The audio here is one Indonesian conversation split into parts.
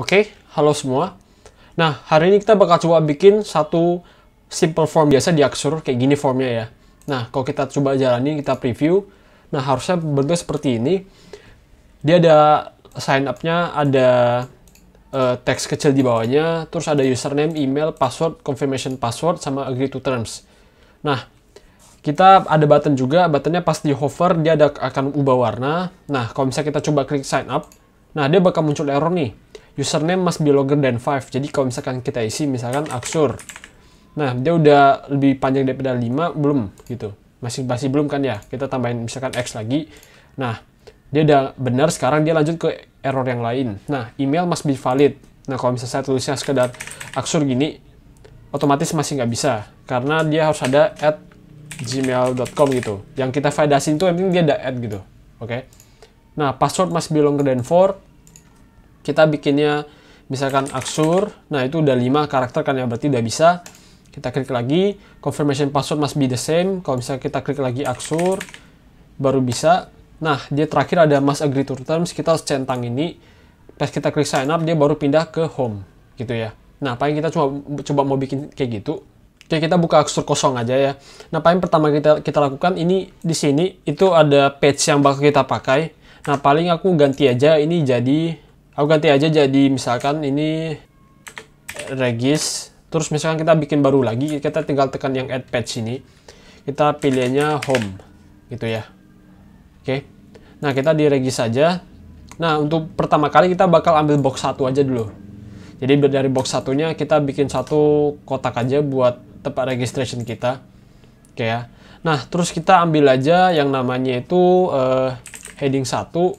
Oke, okay? halo semua. Nah, hari ini kita bakal coba bikin satu simple form biasa di Axure kayak gini formnya ya. Nah, kalau kita coba jalani, kita preview. Nah, harusnya bentuknya seperti ini. Dia ada sign up-nya, ada uh, teks kecil di bawahnya, terus ada username, email, password, confirmation password, sama agree to terms. Nah, kita ada button juga, buttonnya pas di hover, dia ada akan ubah warna. Nah, kalau misalnya kita coba klik sign up, nah dia bakal muncul error nih username must be longer than 5. Jadi kalau misalkan kita isi misalkan Aksur. Nah, dia udah lebih panjang daripada 5 belum gitu. Masih masih belum kan ya. Kita tambahin misalkan X lagi. Nah, dia udah benar sekarang dia lanjut ke error yang lain. Nah, email must be valid. Nah, kalau misalnya saya tulisnya sekedar Aksur gini, otomatis masih nggak bisa karena dia harus ada at gmail.com gitu. Yang kita validasi itu yang penting dia ada at gitu. Oke. Okay? Nah, password must be longer than 4 kita bikinnya misalkan aksur nah itu udah lima karakter kan ya berarti udah bisa kita klik lagi confirmation password must be the same kalau misalnya kita klik lagi aksur baru bisa nah dia terakhir ada must agree to terms kita harus centang ini pas kita klik sign up dia baru pindah ke home gitu ya nah paling kita coba coba mau bikin kayak gitu Oke kita buka aksur kosong aja ya nah paling pertama kita kita lakukan ini di sini itu ada page yang bakal kita pakai nah paling aku ganti aja ini jadi aku ganti aja jadi misalkan ini Regis terus misalkan kita bikin baru lagi kita tinggal tekan yang add patch ini kita pilihnya home gitu ya oke nah kita di Regis saja nah untuk pertama kali kita bakal ambil box satu aja dulu jadi dari box satunya kita bikin satu kotak aja buat tempat registration kita oke ya nah terus kita ambil aja yang namanya itu uh, heading satu,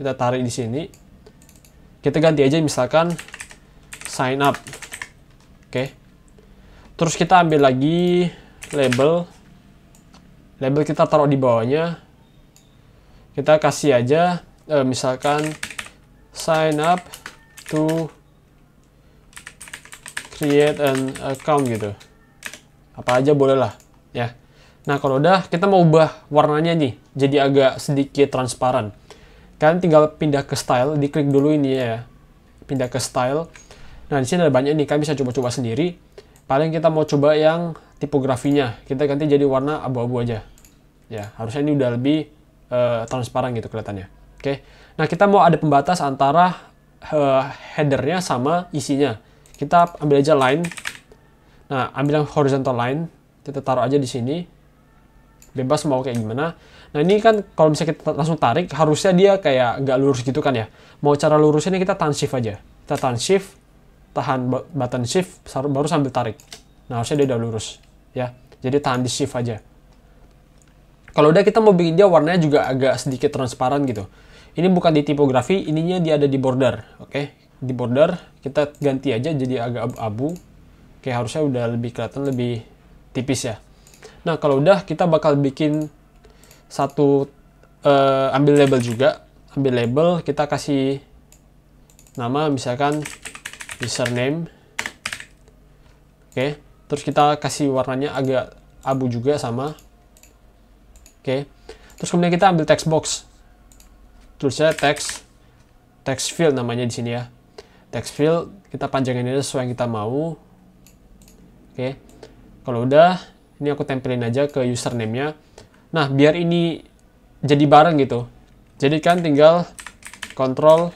kita tarik di sini kita ganti aja misalkan sign up. Oke. Terus kita ambil lagi label. Label kita taruh di bawahnya. Kita kasih aja eh, misalkan sign up to create an account gitu. Apa aja boleh lah ya. Nah, kalau udah kita mau ubah warnanya nih jadi agak sedikit transparan kalian tinggal pindah ke style diklik dulu ini ya pindah ke style nah di sini ada banyak nih kalian bisa coba-coba sendiri paling kita mau coba yang tipografinya kita ganti jadi warna abu-abu aja ya harusnya ini udah lebih uh, transparan gitu kelihatannya oke okay. nah kita mau ada pembatas antara uh, headernya sama isinya kita ambil aja line nah ambil yang horizontal line kita taruh aja di sini bebas mau kayak gimana Nah ini kan kalau bisa kita langsung tarik, harusnya dia kayak nggak lurus gitu kan ya. Mau cara lurusnya ini kita tahan shift aja. Kita tahan shift, tahan button shift, baru sambil tarik. Nah harusnya dia udah lurus ya. Jadi tahan di shift aja. Kalau udah kita mau bikin dia warnanya juga agak sedikit transparan gitu. Ini bukan di tipografi, ininya dia ada di border, oke? Okay? Di border kita ganti aja jadi agak abu-abu. Oke okay, harusnya udah lebih kelihatan lebih tipis ya. Nah kalau udah kita bakal bikin satu uh, ambil label juga ambil label kita kasih nama misalkan username oke okay. terus kita kasih warnanya agak abu juga sama oke okay. terus kemudian kita ambil text box tulisnya text text field namanya di sini ya text field kita panjangin aja sesuai yang kita mau oke okay. kalau udah ini aku tempelin aja ke username-nya Nah, biar ini jadi bareng gitu. Jadi kan tinggal kontrol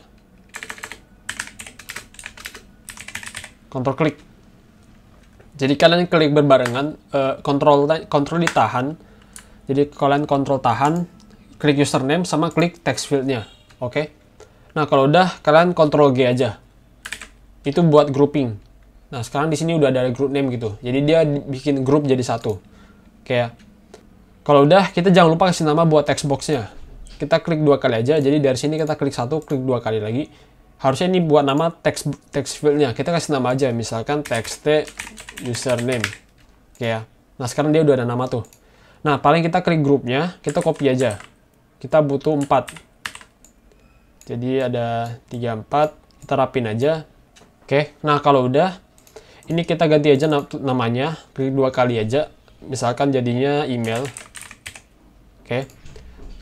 kontrol klik. Jadi kalian klik berbarengan, eh, kontrol uh, kontrol ditahan. Jadi kalian kontrol tahan, klik username sama klik text fieldnya, oke? Okay? Nah kalau udah kalian kontrol G aja. Itu buat grouping. Nah sekarang di sini udah ada group name gitu. Jadi dia bikin grup jadi satu. Kayak kalau udah, kita jangan lupa kasih nama buat textboxnya. Kita klik dua kali aja, jadi dari sini kita klik satu, klik dua kali lagi. Harusnya ini buat nama text, text fieldnya. Kita kasih nama aja, misalkan text username. Oke ya. Nah, sekarang dia udah ada nama tuh. Nah, paling kita klik grupnya, kita copy aja. Kita butuh 4. Jadi ada 3, 4. Kita rapin aja. Oke, nah kalau udah, ini kita ganti aja namanya, klik dua kali aja. Misalkan jadinya email okay.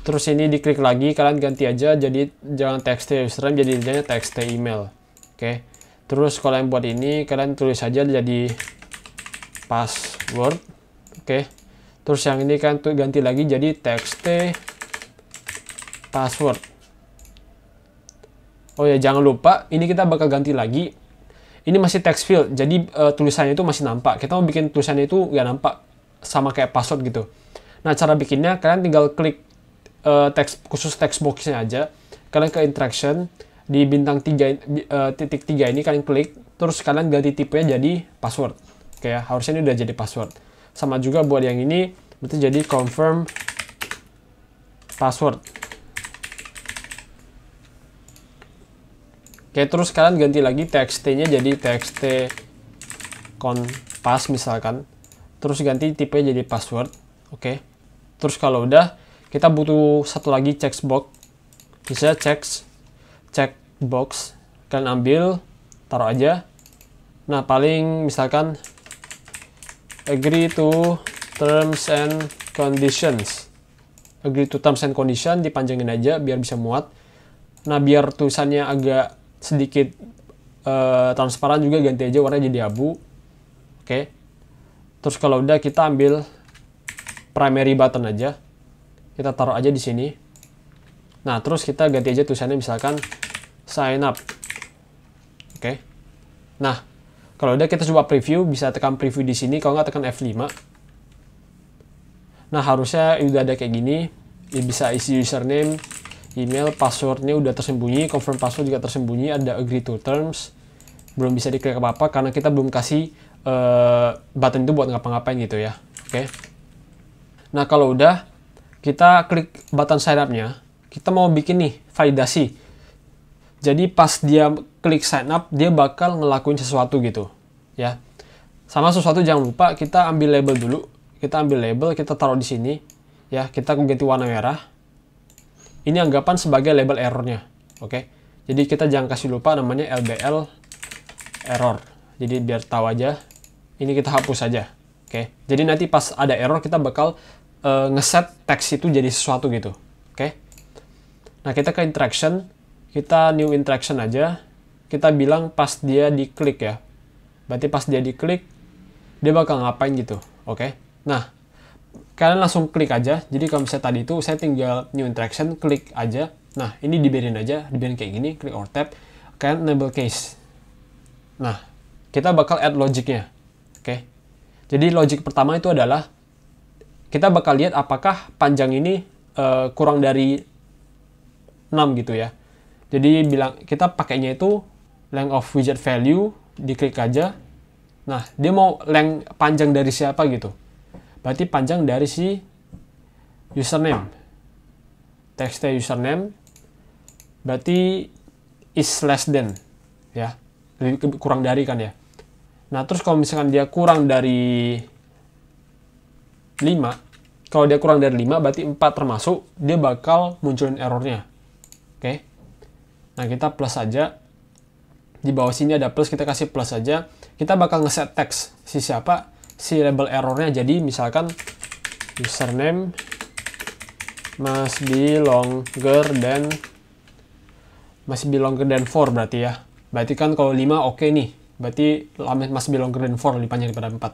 terus ini diklik lagi kalian ganti aja jadi jangan text username jadi jadinya text email oke okay. terus kalau yang buat ini kalian tulis aja jadi password oke okay. terus yang ini kan tuh ganti lagi jadi text password oh ya jangan lupa ini kita bakal ganti lagi ini masih text field jadi uh, tulisannya itu masih nampak kita mau bikin tulisannya itu nggak nampak sama kayak password gitu Nah, cara bikinnya kalian tinggal klik uh, teks khusus text boxnya aja. Kalian ke interaction di bintang tiga uh, titik tiga ini kalian klik, terus kalian ganti tipenya jadi password. Oke ya, harusnya ini udah jadi password. Sama juga buat yang ini, berarti jadi confirm password. Oke, terus kalian ganti lagi txt-nya jadi txt konpas misalkan. Terus ganti tipe jadi password. Oke terus kalau udah kita butuh satu lagi checkbox bisa cek checkbox kan ambil taruh aja nah paling misalkan agree to terms and conditions agree to terms and conditions dipanjangin aja biar bisa muat nah biar tulisannya agak sedikit uh, transparan juga ganti aja warnanya jadi abu oke okay. terus kalau udah kita ambil primary button aja kita taruh aja di sini nah terus kita ganti aja tulisannya misalkan sign up oke okay. nah kalau udah kita coba preview bisa tekan preview di sini kalau nggak tekan F5 nah harusnya udah ada kayak gini ya bisa isi username email passwordnya udah tersembunyi confirm password juga tersembunyi ada agree to terms belum bisa diklik apa apa karena kita belum kasih uh, button itu buat ngapa-ngapain gitu ya oke okay. Nah kalau udah, kita klik button sign up-nya. Kita mau bikin nih, validasi. Jadi pas dia klik sign up, dia bakal ngelakuin sesuatu gitu. ya. Sama sesuatu jangan lupa, kita ambil label dulu. Kita ambil label, kita taruh di sini. ya. Kita ganti warna merah. Ini anggapan sebagai label errornya. Oke. Jadi kita jangan kasih lupa namanya LBL error. Jadi biar tahu aja. Ini kita hapus saja. Oke. Jadi nanti pas ada error kita bakal uh, ngeset teks itu jadi sesuatu gitu. Oke. Okay? Nah, kita ke interaction, kita new interaction aja. Kita bilang pas dia diklik ya. Berarti pas dia diklik dia bakal ngapain gitu. Oke. Okay? Nah, kalian langsung klik aja. Jadi kalau misalnya tadi itu saya tinggal new interaction, klik aja. Nah, ini dibiarin aja, dibiarin kayak gini, klik or tap, kalian enable case. Nah, kita bakal add logicnya. Oke. Okay? Jadi logic pertama itu adalah kita bakal lihat apakah panjang ini uh, kurang dari 6 gitu ya. Jadi bilang kita pakainya itu length of widget value, diklik aja. Nah, dia mau length panjang dari siapa gitu. Berarti panjang dari si username. Teksnya username. Berarti is less than ya. Lebih kurang dari kan ya. Nah, terus kalau misalkan dia kurang dari 5 kalau dia kurang dari 5 berarti 4 termasuk dia bakal munculin errornya oke okay? nah kita plus aja di bawah sini ada plus kita kasih plus aja, kita bakal ngeset teks si siapa si label errornya jadi misalkan username must be longer than masih be longer than 4 berarti ya berarti kan kalau 5 oke okay nih berarti masih be longer than 4 panjang daripada 4 oke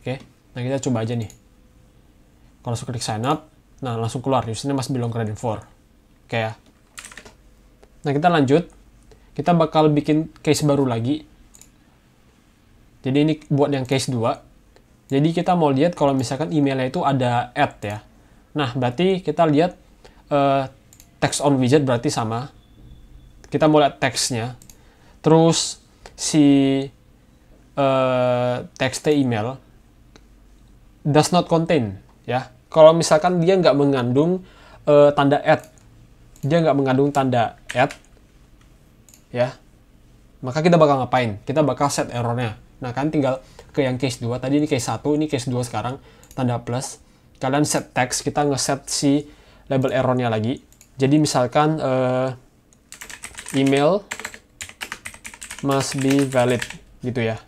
okay? nah kita coba aja nih langsung klik sign up, nah langsung keluar username masih belum ke for, Oke ya. Nah kita lanjut, kita bakal bikin case baru lagi. Jadi ini buat yang case 2. Jadi kita mau lihat kalau misalkan emailnya itu ada add ya. Nah berarti kita lihat uh, text on widget berarti sama. Kita mau lihat teksnya. Terus si uh, eh, text email does not contain ya kalau misalkan dia nggak mengandung uh, tanda add dia nggak mengandung tanda add ya maka kita bakal ngapain kita bakal set errornya nah kan tinggal ke yang case 2 tadi ini case 1 ini case 2 sekarang tanda plus kalian set text kita ngeset si label errornya lagi jadi misalkan uh, email must be valid gitu ya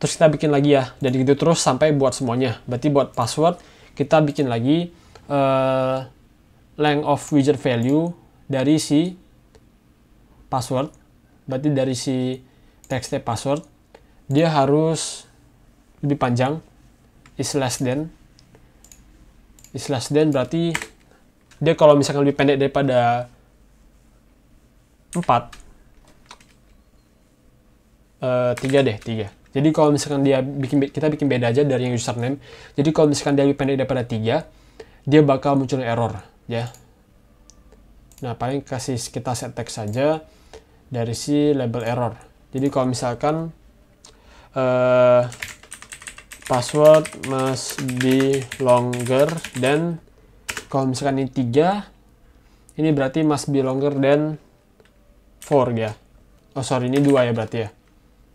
terus kita bikin lagi ya jadi gitu terus sampai buat semuanya berarti buat password kita bikin lagi uh, length of widget value dari si password berarti dari si text password dia harus lebih panjang is less than is less than berarti dia kalau misalkan lebih pendek daripada 4 uh, 3 deh 3 jadi kalau misalkan dia bikin kita bikin beda aja dari yang username. Jadi kalau misalkan dia lebih pendek daripada 3, dia bakal muncul error ya. Nah, paling kasih kita set text saja dari si label error. Jadi kalau misalkan uh, password must be longer than kalau misalkan ini 3 ini berarti must be longer than 4 ya oh sorry ini dua ya berarti ya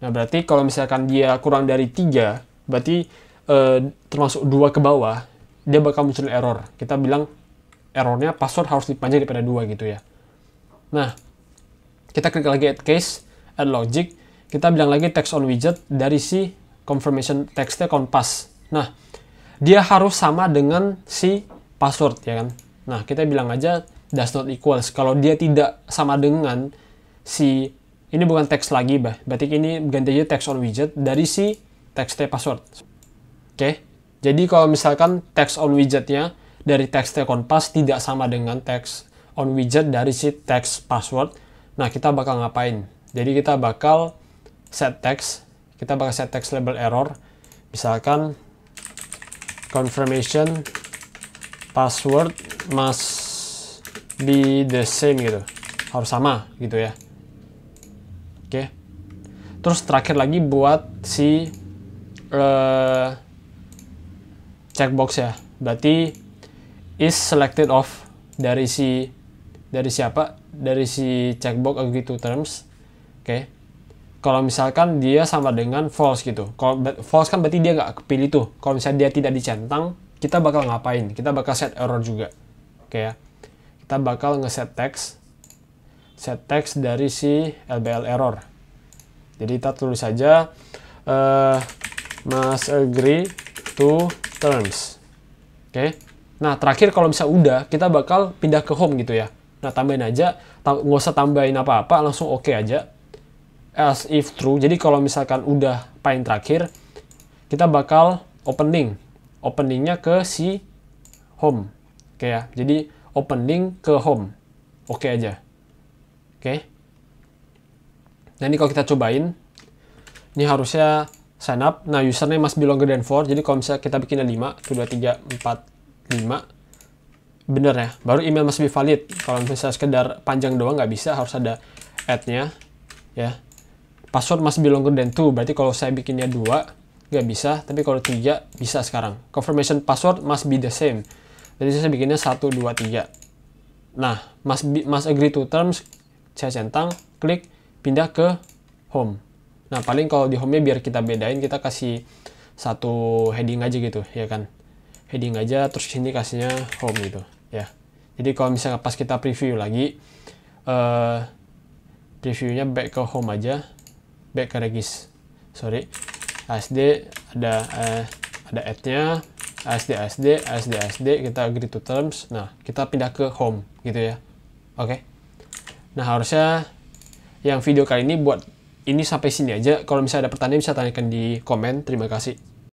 Nah, berarti kalau misalkan dia kurang dari 3, berarti eh, termasuk dua ke bawah, dia bakal muncul error. Kita bilang errornya password harus dipanjang daripada dua gitu ya. Nah, kita klik lagi add case, add logic, kita bilang lagi text on widget dari si confirmation textnya kompas. Nah, dia harus sama dengan si password ya kan. Nah, kita bilang aja does not equals. Kalau dia tidak sama dengan si ini bukan teks lagi bah berarti ini ganti aja text on widget dari si text password oke jadi kalau misalkan teks on widgetnya dari text kompas tidak sama dengan teks on widget dari si teks password nah kita bakal ngapain jadi kita bakal set text kita bakal set text label error misalkan confirmation password must be the same gitu harus sama gitu ya oke okay. terus terakhir lagi buat si uh, checkbox ya berarti is selected off dari si dari siapa dari si checkbox agree gitu, terms oke okay. kalau misalkan dia sama dengan false gitu kalau false kan berarti dia nggak kepilih tuh kalau misalnya dia tidak dicentang kita bakal ngapain kita bakal set error juga oke okay ya kita bakal ngeset text set text dari si LBL error. Jadi kita tulis saja uh, eh, must agree to terms. Oke. Okay. Nah, terakhir kalau misalnya udah, kita bakal pindah ke home gitu ya. Nah, tambahin aja, nggak usah tambahin apa-apa, langsung oke okay aja. as if true. Jadi kalau misalkan udah paling terakhir, kita bakal opening. Openingnya ke si home. Oke okay ya. Jadi opening ke home. Oke okay aja okay. nah ini kalau kita cobain ini harusnya sign up nah username must be longer than 4 jadi kalau misalnya kita bikinnya 5 1, 2, 3, 4, 5 bener ya baru email must be valid kalau misalnya sekedar panjang doang nggak bisa harus ada add-nya ya password must be longer than 2 berarti kalau saya bikinnya 2 nggak bisa tapi kalau 3 bisa sekarang confirmation password must be the same jadi saya bikinnya 1, 2, 3 nah must, be, must agree to terms saya centang klik pindah ke home nah paling kalau di home nya biar kita bedain kita kasih satu heading aja gitu ya kan heading aja terus sini kasihnya home gitu ya jadi kalau misalnya pas kita preview lagi uh, previewnya back ke home aja back ke regis sorry asd ada uh, ada add nya asd asd asd asd kita agree to terms nah kita pindah ke home gitu ya oke okay? Nah harusnya yang video kali ini buat ini sampai sini aja. Kalau misalnya ada pertanyaan bisa tanyakan di komen. Terima kasih.